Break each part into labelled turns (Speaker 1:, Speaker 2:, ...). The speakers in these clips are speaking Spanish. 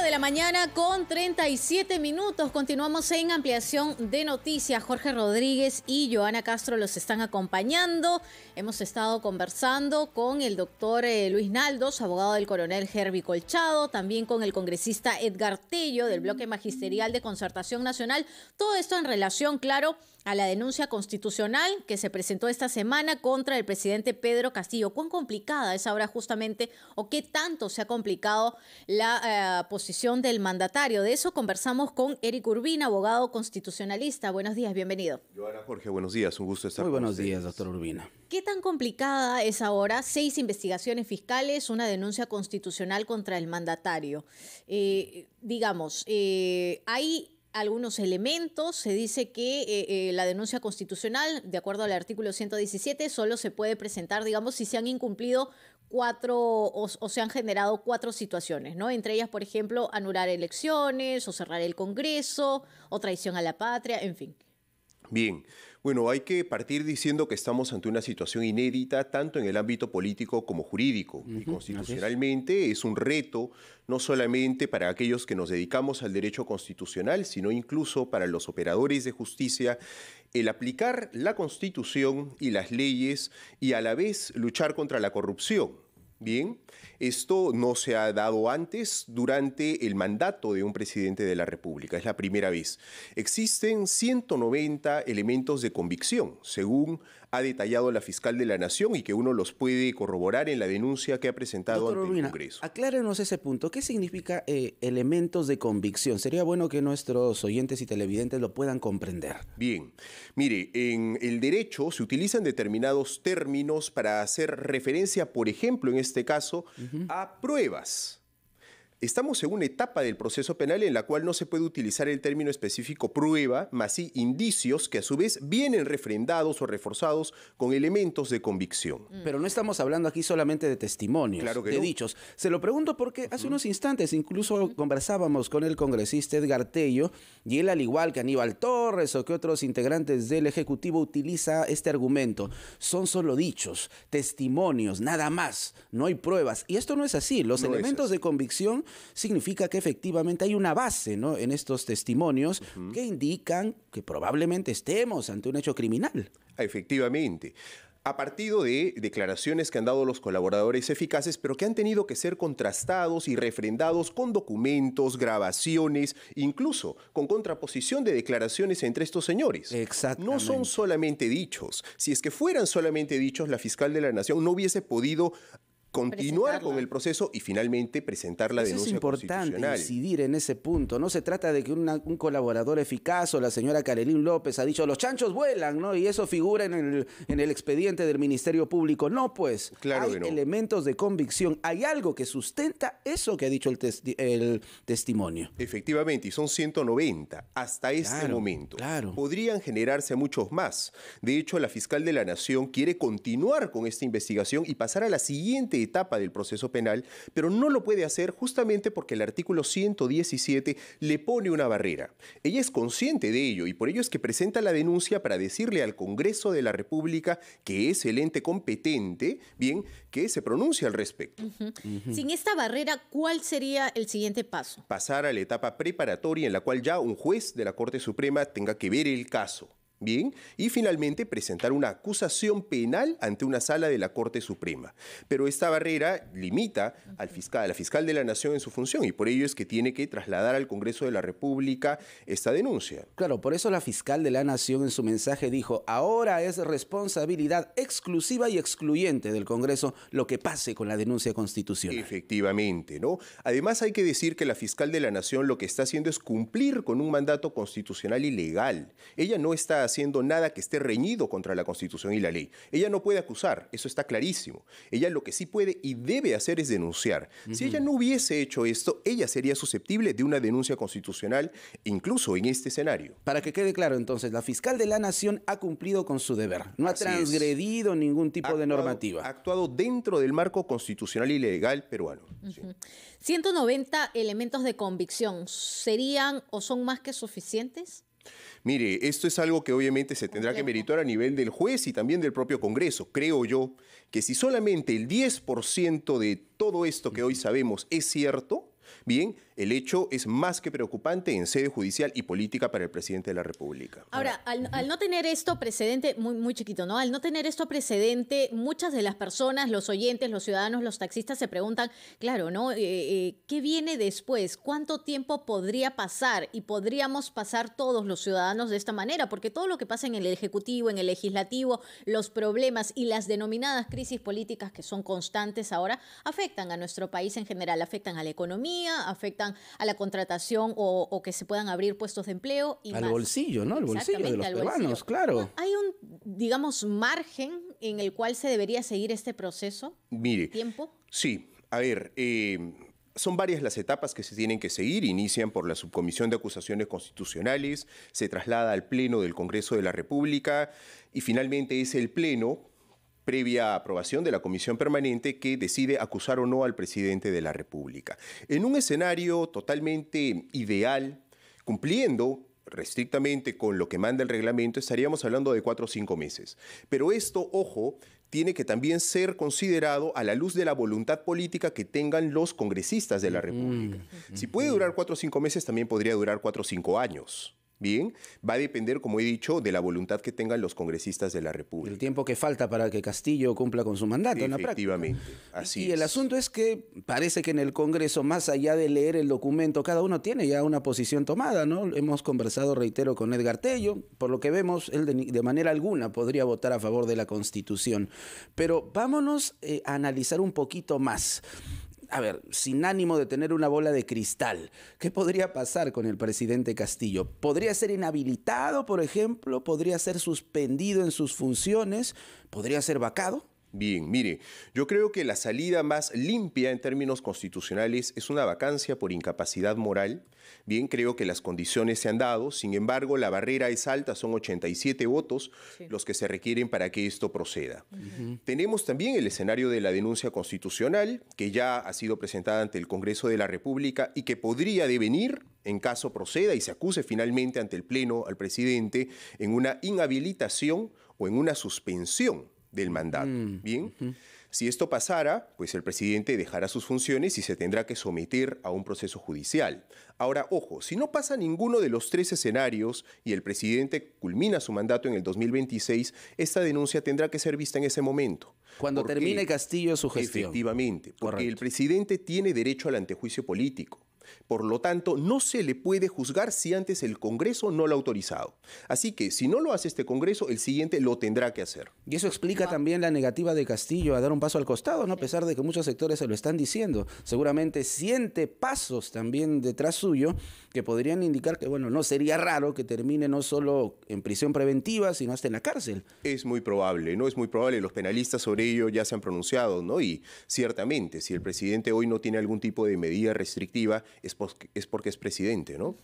Speaker 1: de la mañana con 37 minutos. Continuamos en ampliación de noticias. Jorge Rodríguez y Joana Castro los están acompañando. Hemos estado conversando con el doctor eh, Luis Naldos, abogado del coronel Herbie Colchado, también con el congresista Edgar Tello del bloque magisterial de concertación nacional. Todo esto en relación, claro, a la denuncia constitucional que se presentó esta semana contra el presidente Pedro Castillo. ¿Cuán complicada es ahora justamente o qué tanto se ha complicado la posibilidad? Eh, posición del mandatario. De eso conversamos con Eric Urbina, abogado constitucionalista. Buenos días, bienvenido.
Speaker 2: ahora, Jorge, buenos días, un gusto estar Muy buenos días, doctor Urbina.
Speaker 1: ¿Qué tan complicada es ahora seis investigaciones fiscales, una denuncia constitucional contra el mandatario? Eh, digamos, eh, hay algunos elementos. Se dice que eh, la denuncia constitucional, de acuerdo al artículo 117, solo se puede presentar, digamos, si se han incumplido cuatro o, se han generado cuatro situaciones, ¿no? Entre ellas, por ejemplo, anular elecciones o cerrar el Congreso o traición a la patria, en fin.
Speaker 2: Bien, bueno, hay que partir diciendo que estamos ante una situación inédita tanto en el ámbito político como jurídico. y constitucionalmente es un reto no solamente para aquellos que nos dedicamos al derecho constitucional, sino incluso para los operadores de justicia el aplicar la Constitución y las leyes y a la vez luchar contra la corrupción. Bien, esto no se ha dado antes durante el mandato de un presidente de la República, es la primera vez. Existen 190 elementos de convicción, según ha detallado la fiscal de la Nación y que uno los puede corroborar en la denuncia que ha presentado ante el Congreso.
Speaker 3: Aclárenos ese punto. ¿Qué significa eh, elementos de convicción? Sería bueno que nuestros oyentes y televidentes lo
Speaker 2: puedan comprender. Bien, mire, en el derecho se utilizan determinados términos para hacer referencia, por ejemplo, en este este caso, a pruebas Estamos en una etapa del proceso penal en la cual no se puede utilizar el término específico prueba, más sí indicios que a su vez vienen refrendados o reforzados con elementos de convicción. Mm. Pero no estamos hablando aquí solamente de testimonios, de dichos. Se lo pregunto porque hace
Speaker 3: unos instantes incluso conversábamos con el congresista Edgar Tello y él al igual que Aníbal Torres o que otros integrantes del Ejecutivo utiliza este argumento. Son solo dichos, testimonios, nada más. No hay pruebas. Y esto no es así. Los elementos de convicción significa que efectivamente hay una base ¿no? en estos testimonios que indican
Speaker 2: que probablemente estemos ante un hecho criminal. Efectivamente a partir de declaraciones que han dado los colaboradores eficaces, pero que han tenido que ser contrastados y refrendados con documentos, grabaciones, incluso con contraposición de declaraciones entre estos señores. Exacto. No son solamente dichos. Si es que fueran solamente dichos, la fiscal de la Nación no hubiese podido continuar con el proceso y finalmente presentar la denuncia. Es importante
Speaker 3: incidir en ese punto. No se trata de que un colaborador eficaz o la señora Carolín López ha dicho los chanchos vuelan, ¿no? Y eso figura en el, expediente del Ministerio Público. No, pues. hay elementos de convicción. Hay algo que sustenta eso que ha
Speaker 2: dicho el, testimonio. Efectivamente, y son 190 hasta este momento. Claro. Podrían generarse muchos más. De hecho, la fiscal de la Nación quiere continuar con esta investigación y pasar a la siguiente etapa del proceso penal, pero no lo puede hacer justamente porque el artículo 117 le pone una barrera. Ella es consciente de ello y por ello es que presenta la denuncia para decirle al Congreso de la República, que es el ente competente, bien, que se pronuncie al respecto.
Speaker 1: Sin esta barrera, ¿cuál sería el siguiente paso?
Speaker 2: Pasar a la etapa preparatoria en la cual ya un juez de la Corte Suprema tenga que ver el caso. Bien, y finalmente presentar una acusación penal ante una sala de la Corte Suprema. Pero esta barrera limita al fiscal, a la fiscal de la Nación en su función y por ello es que tiene que trasladar al Congreso de la República esta denuncia. Claro, por
Speaker 3: eso la fiscal de la Nación en su mensaje dijo, ahora es responsabilidad exclusiva y
Speaker 2: excluyente del Congreso lo que pase con la denuncia constitucional. Efectivamente, ¿no? Además hay que decir que la fiscal de la Nación lo que está haciendo es cumplir con un mandato constitucional y legal. Ella no está haciendo nada que esté reñido contra la Constitución y la ley. Ella no puede acusar, eso está clarísimo. Ella lo que sí puede y debe hacer es denunciar. Si ella no hubiese hecho esto, ella sería susceptible de una denuncia constitucional, incluso en este escenario. Para que quede claro, entonces, la fiscal de la Nación ha cumplido con su deber, no ha transgredido
Speaker 3: ningún tipo de normativa.
Speaker 2: Ha actuado dentro del marco constitucional y legal peruano.
Speaker 1: 190 elementos de convicción, ¿serían o son más que suficientes?
Speaker 2: Mire, esto es algo que obviamente se tendrá que meritar a nivel del juez y también del propio Congreso. Creo yo que si solamente el 10% de todo esto que hoy sabemos es cierto, Bien, el hecho es más que preocupante en sede judicial y política para el presidente de la República.
Speaker 1: Ahora, al, no tener esto precedente, muy, muy chiquito, ¿no? Al no tener esto precedente, muchas de las personas, los oyentes, los ciudadanos, los taxistas se preguntan, claro, ¿no? Eh, eh, ¿Qué viene después? ¿Cuánto tiempo podría pasar? Y podríamos pasar todos los ciudadanos de esta manera, porque todo lo que pasa en el Ejecutivo, en el Legislativo, los problemas y las denominadas crisis políticas que son constantes ahora, afectan a nuestro país en general, afectan a la economía afectan a la contratación o, que se puedan abrir puestos de empleo. Y al
Speaker 3: bolsillo,
Speaker 2: ¿no? Al bolsillo de los peruanos, claro.
Speaker 1: ¿Hay un, digamos, margen en el cual se debería seguir este proceso? Mire. ¿Tiempo?
Speaker 2: Sí, a ver. Eh, son varias las etapas que se tienen que seguir. Inician por la Subcomisión de Acusaciones Constitucionales, se traslada al Pleno del Congreso de la República y finalmente es el Pleno previa aprobación de la comisión permanente que decide acusar o no al presidente de la República. En un escenario totalmente ideal, cumpliendo restrictamente con lo que manda el reglamento, estaríamos hablando de cuatro o cinco meses. Pero esto, ojo, tiene que también ser considerado a la luz de la voluntad política que tengan los congresistas de la República. Si puede durar cuatro o cinco meses, también podría durar cuatro o cinco años. Bien, va a depender, como he dicho, de la voluntad que tengan los congresistas de la República. El tiempo que falta para que Castillo
Speaker 3: cumpla con su mandato. en la práctica. así y, el asunto es que parece que en el Congreso, más allá de leer el documento, cada uno tiene ya una posición tomada, ¿no? Hemos conversado, reitero, con Edgar Tello. Por lo que vemos, él de, manera alguna podría votar a favor de la Constitución. Pero vámonos eh, a analizar un poquito más a ver, sin ánimo de tener una bola de cristal, ¿qué podría pasar con el presidente Castillo? ¿Podría ser inhabilitado,
Speaker 2: por ejemplo? ¿Podría ser suspendido en sus funciones? ¿Podría ser vacado? Bien, mire, yo creo que la salida más limpia en términos constitucionales es una vacancia por incapacidad moral. Bien, creo que las condiciones se han dado, sin embargo, la barrera es alta, son 87 votos los que se requieren para que esto proceda. Tenemos también el escenario de la denuncia constitucional, que ya ha sido presentada ante el Congreso de la República y que podría devenir en caso proceda y se acuse finalmente ante el Pleno al presidente en una inhabilitación o en una suspensión del mandato. Mm, Bien. Si esto pasara, pues el presidente dejará sus funciones y se tendrá que someter a un proceso judicial. Ahora, ojo, si no pasa ninguno de los tres escenarios y el presidente culmina su mandato en el 2026, esta denuncia tendrá que ser vista en ese momento. Cuando termine Castillo su gestión. Efectivamente, porque el presidente tiene derecho al antejuicio político. Por lo tanto, no se le puede juzgar si antes el Congreso no lo ha autorizado. Así que si no lo hace este Congreso, el siguiente lo tendrá que hacer.
Speaker 3: Y eso explica también la negativa de Castillo a dar un paso al costado, ¿no? A pesar de que muchos sectores se lo están diciendo. Seguramente siente pasos también detrás suyo que podrían indicar que, bueno, no sería raro que termine no
Speaker 2: solo en prisión preventiva, sino hasta en la cárcel. Es muy probable, ¿no? Es muy probable. Los penalistas sobre ello ya se han pronunciado, ¿no? Y ciertamente, si el presidente hoy no tiene algún tipo de medida restrictiva, es, porque es, presidente, ¿no?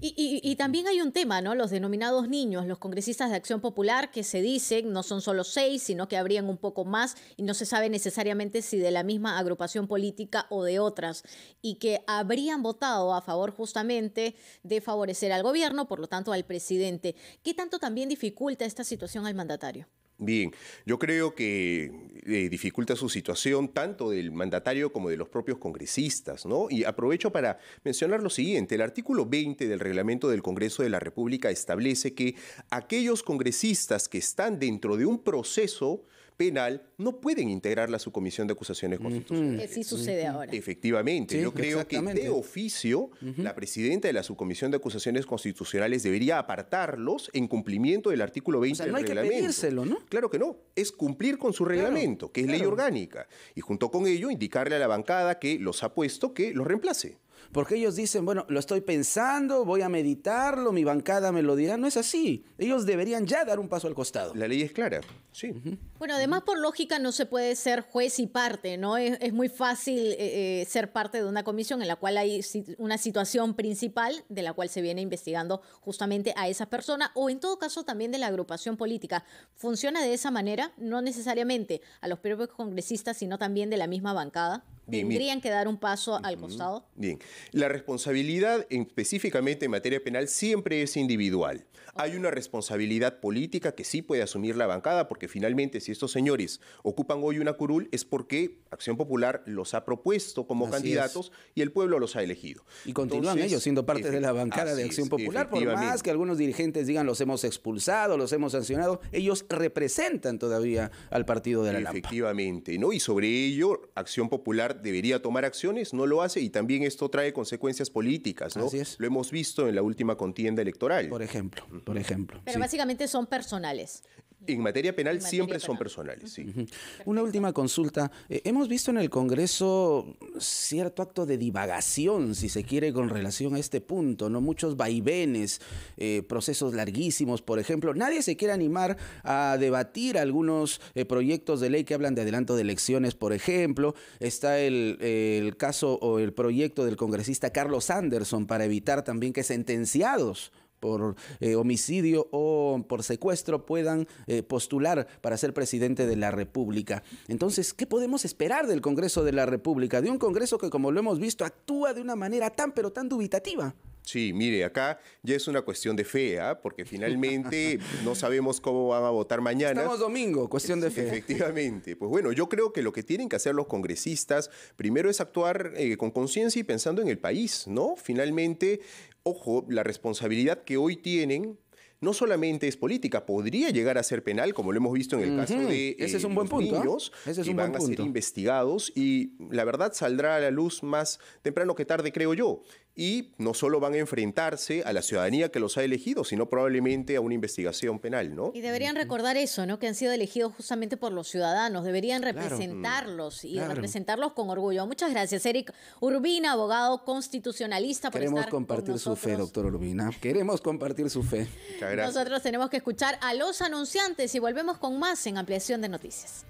Speaker 1: Y, y, también hay un tema, ¿no? Los denominados niños, los congresistas de Acción Popular que se dicen no son solo seis, sino que habrían un poco más y no se sabe necesariamente si de la misma agrupación política o de otras y que habrían votado a favor justamente de favorecer al gobierno, por lo tanto al presidente. ¿Qué tanto también dificulta esta situación al mandatario?
Speaker 2: Bien, yo creo que eh, dificulta su situación tanto del mandatario como de los propios congresistas, ¿no? Y aprovecho para mencionar lo siguiente, el artículo 20 del reglamento del Congreso de la República establece que aquellos congresistas que están dentro de un proceso penal no pueden integrar la Subcomisión de acusaciones constitucionales. sucede ahora. Efectivamente, yo creo que de oficio la presidenta de la subcomisión de acusaciones constitucionales debería apartarlos en cumplimiento del artículo 20 del reglamento. Claro que no, es cumplir con su reglamento, que es ley orgánica, y junto con ello indicarle a la bancada que los ha puesto que los
Speaker 3: reemplace. Porque ellos dicen, bueno, lo estoy pensando, voy a meditarlo, mi bancada me lo dirá. No es así. Ellos deberían ya dar un paso al costado. La ley es clara, sí.
Speaker 1: Bueno, además por lógica no se puede ser juez y parte, ¿no? Es, muy fácil eh, eh, ser parte de una comisión en la cual hay una situación principal de la cual se viene investigando justamente a esa persona o en todo caso también de la agrupación política. ¿Funciona de esa manera? No necesariamente a los propios congresistas, sino también de la misma bancada tendrían que dar un paso al costado.
Speaker 2: Bien, la responsabilidad específicamente en materia penal siempre es individual. Hay una responsabilidad política que sí puede asumir la bancada, porque finalmente si estos señores ocupan hoy una curul es porque Acción Popular los ha propuesto como candidatos y el pueblo los ha elegido. Y continúan ellos siendo parte
Speaker 3: de la bancada de Acción Popular, por más que algunos dirigentes digan los hemos expulsado, los hemos sancionado, ellos representan todavía al partido de
Speaker 2: la Lampa. Efectivamente, ¿no? Y sobre ello, Acción Popular debería tomar acciones, no lo hace y también esto trae consecuencias políticas, ¿no? Lo hemos visto en la última contienda electoral. Por ejemplo por ejemplo. Pero
Speaker 1: básicamente son personales.
Speaker 2: En materia penal siempre son personales, sí.
Speaker 3: Una última consulta. Eh, hemos visto en el Congreso cierto acto de divagación, si se quiere, con relación a este punto, ¿no? Muchos vaivenes, eh, procesos larguísimos, por ejemplo. Nadie se quiere animar a debatir algunos eh, proyectos de ley que hablan de adelanto de elecciones, por ejemplo. Está el, el caso o el proyecto del congresista Carlos Anderson para evitar también que sentenciados por eh, homicidio o por secuestro puedan eh, postular para ser presidente de la República. Entonces, ¿qué podemos esperar del Congreso de la República? De un Congreso que, como lo hemos visto, actúa de una manera tan pero tan dubitativa.
Speaker 2: Sí, mire, acá ya es una cuestión de fe, ¿ah? porque finalmente no sabemos cómo van a votar mañana. Estamos domingo, cuestión de fe. Efectivamente. Pues bueno, yo creo que lo que tienen que hacer los congresistas primero es actuar eh, con conciencia y pensando en el país, ¿no? Finalmente, ojo, la responsabilidad que hoy tienen no solamente es política, podría llegar a ser penal, como lo hemos visto en el caso de Ese es eh, un buen los punto, ¿eh? niños van a ser investigados y la verdad saldrá a la luz más temprano que tarde, creo yo y no solo van a enfrentarse a la ciudadanía que los ha elegido, sino probablemente a una investigación penal, ¿no? Y
Speaker 1: deberían recordar eso, ¿no? Que han sido elegidos justamente por los ciudadanos, deberían representarlos y representarlos con orgullo. Muchas gracias, Eric Urbina, abogado constitucionalista. Queremos compartir su fe,
Speaker 3: doctor Urbina. Queremos compartir su fe. Nosotros
Speaker 1: tenemos que escuchar a los anunciantes y volvemos con más en ampliación de noticias.